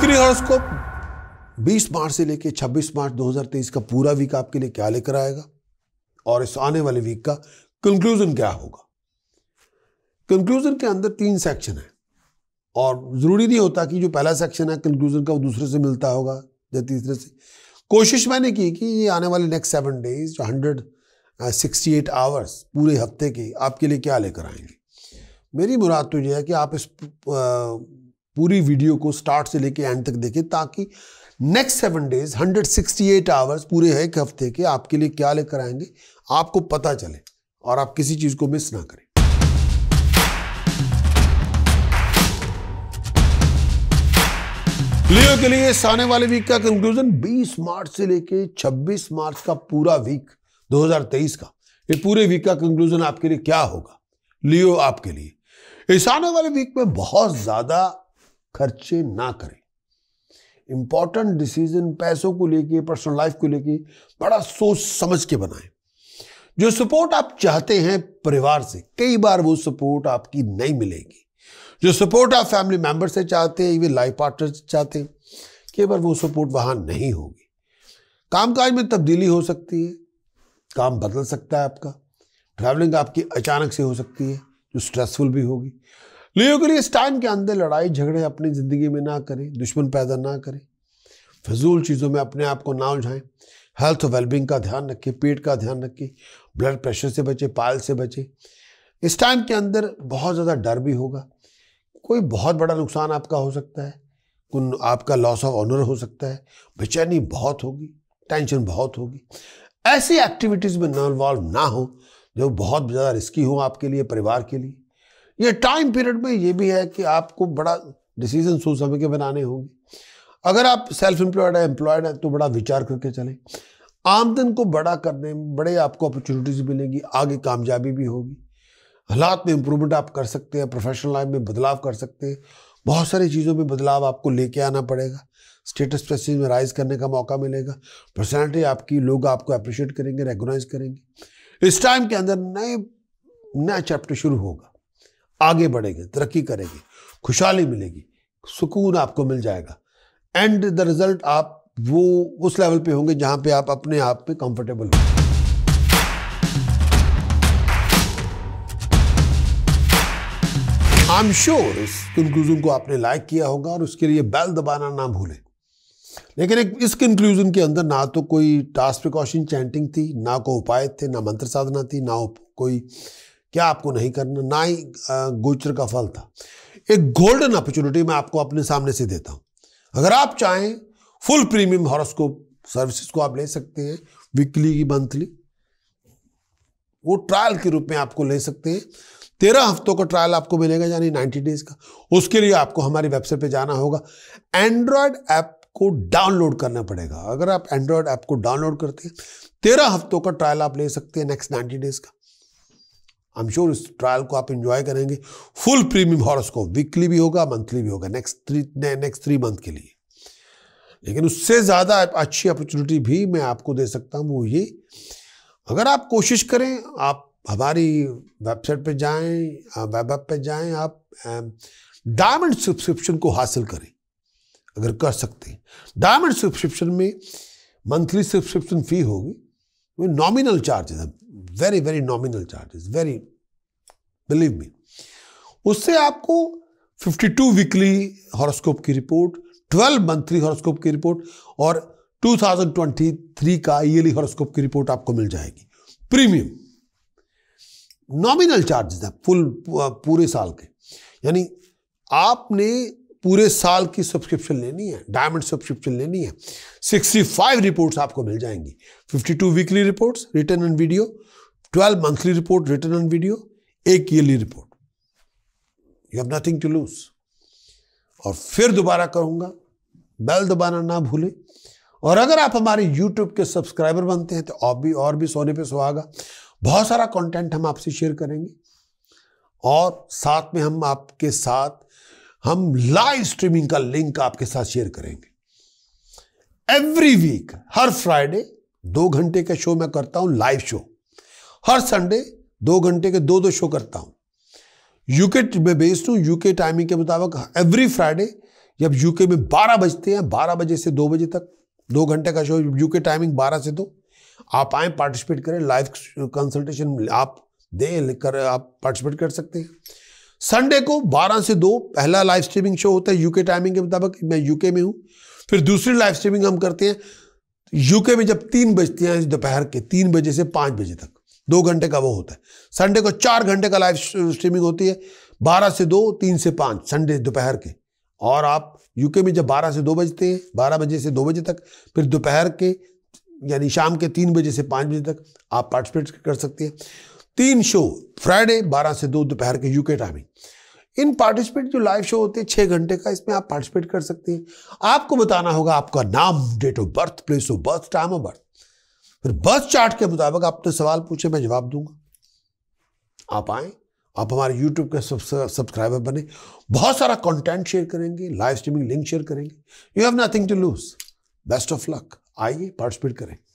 weekly horoscope 20 मार्च से लेकर 26 मार्च 2023 का पूरा वीक आपके लिए क्या लेकर आएगा और इस आने वाले वीक का कंक्लूजन क्या होगा कंक्लूजन के अंदर तीन सेक्शन है और ज़रूरी नहीं होता कि जो पहला सेक्शन है कंक्लूजन का वो दूसरे से मिलता होगा या तीसरे से कोशिश मैंने की कि ये आने वाले नेक्स्ट सेवन डेज जो हंड्रेड सिक्सटी एट आवर्स पूरे हफ्ते के आपके लिए क्या लेकर आएंगे मेरी मुराद तो ये है कि आप इस पूरी वीडियो को स्टार्ट से लेके एंड तक देखें ताकि नेक्स्ट सेवन डेज 168 आवर्स पूरे एक हफ्ते के आपके लिए क्या लेकर आएंगे आपको पता चले और आप किसी चीज़ को मिस ना करें लियो के लिए आने वाले वीक का कंक्लूजन 20 मार्च से लेके 26 मार्च का पूरा वीक 2023 का ये पूरे वीक का कंक्लूजन आपके लिए क्या होगा लियो आपके लिए इस आने वाले वीक में बहुत ज़्यादा खर्चे ना करें इंपॉर्टेंट डिसीजन पैसों को लेके पर्सनल लाइफ को लेके बड़ा सोच समझ के बनाएं जो सपोर्ट आप चाहते हैं परिवार से कई बार वो सपोर्ट आपकी नहीं मिलेगी जो सपोर्ट आप फैमिली मेंबर से चाहते हैं इवन लाइफ पार्टनर से चाहते हैं कई बार वो सपोर्ट वहां नहीं होगी कामकाज में तब्दीली हो सकती है काम बदल सकता है आपका ट्रैवलिंग आपकी अचानक से हो सकती है जो स्ट्रेसफुल भी होगी लियो के लिए इस टाइम के अंदर लड़ाई झगड़े अपनी ज़िंदगी में ना करें दुश्मन पैदा ना करें फजूल चीज़ों में अपने आप को ना उलझाएं हेल्थ वेलबिंग का ध्यान रखें पेट का ध्यान रखें ब्लड प्रेशर से बचें पायल से बचें इस टाइम के अंदर बहुत ज़्यादा डर भी होगा कोई बहुत बड़ा नुकसान आपका हो सकता है कुन आपका लॉस ऑफ ऑनर हो सकता है बेचैनी बहुत होगी टेंशन बहुत होगी ऐसी एक्टिविटीज़ में ना इन्वॉल्व ना हो जो बहुत ज़्यादा रिस्की हो आपके लिए परिवार के लिए ये टाइम पीरियड में ये भी है कि आपको बड़ा डिसीजन सोच समझ के बनाने होंगे अगर आप सेल्फ एम्प्लॉयड है एम्प्लॉयड है तो बड़ा विचार करके चलें आमदन को बड़ा करने में बड़े आपको अपॉर्चुनिटीज़ मिलेंगी आगे कामयाबी भी होगी हालात में इम्प्रूवमेंट आप कर सकते हैं प्रोफेशनल लाइफ में बदलाव कर सकते हैं बहुत सारी चीज़ों में बदलाव आपको लेके आना पड़ेगा स्टेटस प्रेस्टीज में राइज करने का मौका मिलेगा पर्सनैलिटी आपकी लोग आपको अप्रिशिएट करेंगे रेगोनाइज करेंगे इस टाइम के अंदर नए नया चैप्टर शुरू होगा आगे बढ़ेंगे तरक्की करेंगे खुशहाली मिलेगी सुकून आपको मिल जाएगा एंड द रिज़ल्ट आप वो उस लेवल पे होंगे जहां पे आप अपने आप पे कंफर्टेबल होंगे आई एम श्योर इस कंक्लूजन को आपने लाइक किया होगा और उसके लिए बेल दबाना ना भूलें लेकिन एक इस कंक्लूजन के अंदर ना तो कोई टास्क प्रिकॉशन चैंटिंग थी ना कोई उपाय थे ना मंत्र साधना थी ना कोई क्या आपको नहीं करना ना ही गोचर का फल था एक गोल्डन अपॉर्चुनिटी मैं आपको अपने सामने से देता हूं अगर आप चाहें फुल प्रीमियम हॉरोस्कोप सर्विसेज को आप ले सकते हैं वीकली की मंथली वो ट्रायल के रूप में आपको ले सकते हैं तेरह हफ्तों का ट्रायल आपको मिलेगा यानी नाइन्टी डेज का उसके लिए आपको हमारी वेबसाइट पे जाना होगा एंड्रॉयड ऐप को डाउनलोड करना पड़ेगा अगर आप एंड्रॉयड ऐप को डाउनलोड करते हैं तेरह हफ्तों का ट्रायल आप ले सकते हैं नेक्स्ट नाइन्टी डेज का आई एम श्योर इस ट्रायल को आप इंजॉय करेंगे फुल प्रीमियम हॉरोस्कोप वीकली भी होगा मंथली भी होगा next three next three month के लिए लेकिन उससे ज़्यादा अच्छी अपॉर्चुनिटी भी मैं आपको दे सकता हूँ वो ये अगर आप कोशिश करें आप हमारी वेबसाइट पे जाएं वेब ऐप पे जाएं आप डायमंड सब्सक्रिप्शन um, को हासिल करें अगर कर सकते हैं डायमंड सब्सक्रिप्शन में मंथली सब्सक्रिप्शन फ़ी होगी वो nominal charges very very nominal charges very believe me उससे आपको 52 वीकली हॉरोस्कोप की रिपोर्ट 12 मंथली हॉरोस्कोप की रिपोर्ट और 2023 का ईयरली हॉरोस्कोप की रिपोर्ट आपको मिल जाएगी प्रीमियम नॉमिनल चार्जेस है फुल पूरे साल के यानी आपने पूरे साल की सब्सक्रिप्शन लेनी है डायमंड सब्सक्रिप्शन लेनी है 65 रिपोर्ट्स आपको मिल जाएंगी 52 weekly reports return and video twelve monthly report return on video एक yearly report you have nothing to lose और फिर दोबारा करूंगा बेल दबाना ना भूलें और अगर आप हमारे YouTube के सब्सक्राइबर बनते हैं तो और भी और भी सोने पे सुहागा बहुत सारा कंटेंट हम आपसे शेयर करेंगे और साथ में हम आपके साथ हम लाइव स्ट्रीमिंग का लिंक आपके साथ शेयर करेंगे एवरी वीक हर फ्राइडे दो घंटे का शो मैं करता हूं लाइव शो हर संडे दो घंटे के दो दो शो करता हूं यूके में बेस्ड हूं यूके टाइमिंग के मुताबिक एवरी फ्राइडे जब यूके में 12 बजते हैं 12 बजे से 2 बजे तक दो घंटे का शो यूके टाइमिंग 12 से दो आप आए पार्टिसिपेट करें लाइव कंसल्टेशन आप दें कर आप पार्टिसिपेट कर सकते हैं संडे को 12 से 2 पहला लाइव स्ट्रीमिंग शो होता है यूके टाइमिंग के मुताबिक मैं यूके में हूँ फिर दूसरी लाइव स्ट्रीमिंग हम करते हैं यूके में जब तीन बजते हैं दोपहर के तीन बजे से पाँच बजे तक दो घंटे का वो होता है संडे को चार घंटे का लाइव स्ट्रीमिंग होती है बारह से दो तीन से पाँच संडे दोपहर के और आप यूके में जब बारह से दो बजते हैं बारह बजे से दो बजे तक फिर दोपहर के यानी शाम के तीन बजे से पाँच बजे तक आप पार्टिसिपेट कर सकते हैं तीन शो फ्राइडे बारह से दो दोपहर के यूके टाइमिंग इन पार्टिसिपेट जो लाइव शो होते हैं छः घंटे का इसमें आप पार्टिसिपेट कर सकते हैं आपको बताना होगा आपका नाम date of birth place of birth time of birth फिर बस चार्ट के मुताबिक आपने सवाल पूछे मैं जवाब दूंगा आप आए आप हमारे यूट्यूब के सब्सक्राइबर बने बहुत सारा कंटेंट शेयर करेंगे लाइव स्ट्रीमिंग लिंक शेयर करेंगे you have nothing to lose best of luck आइए पार्टिसिपेट करें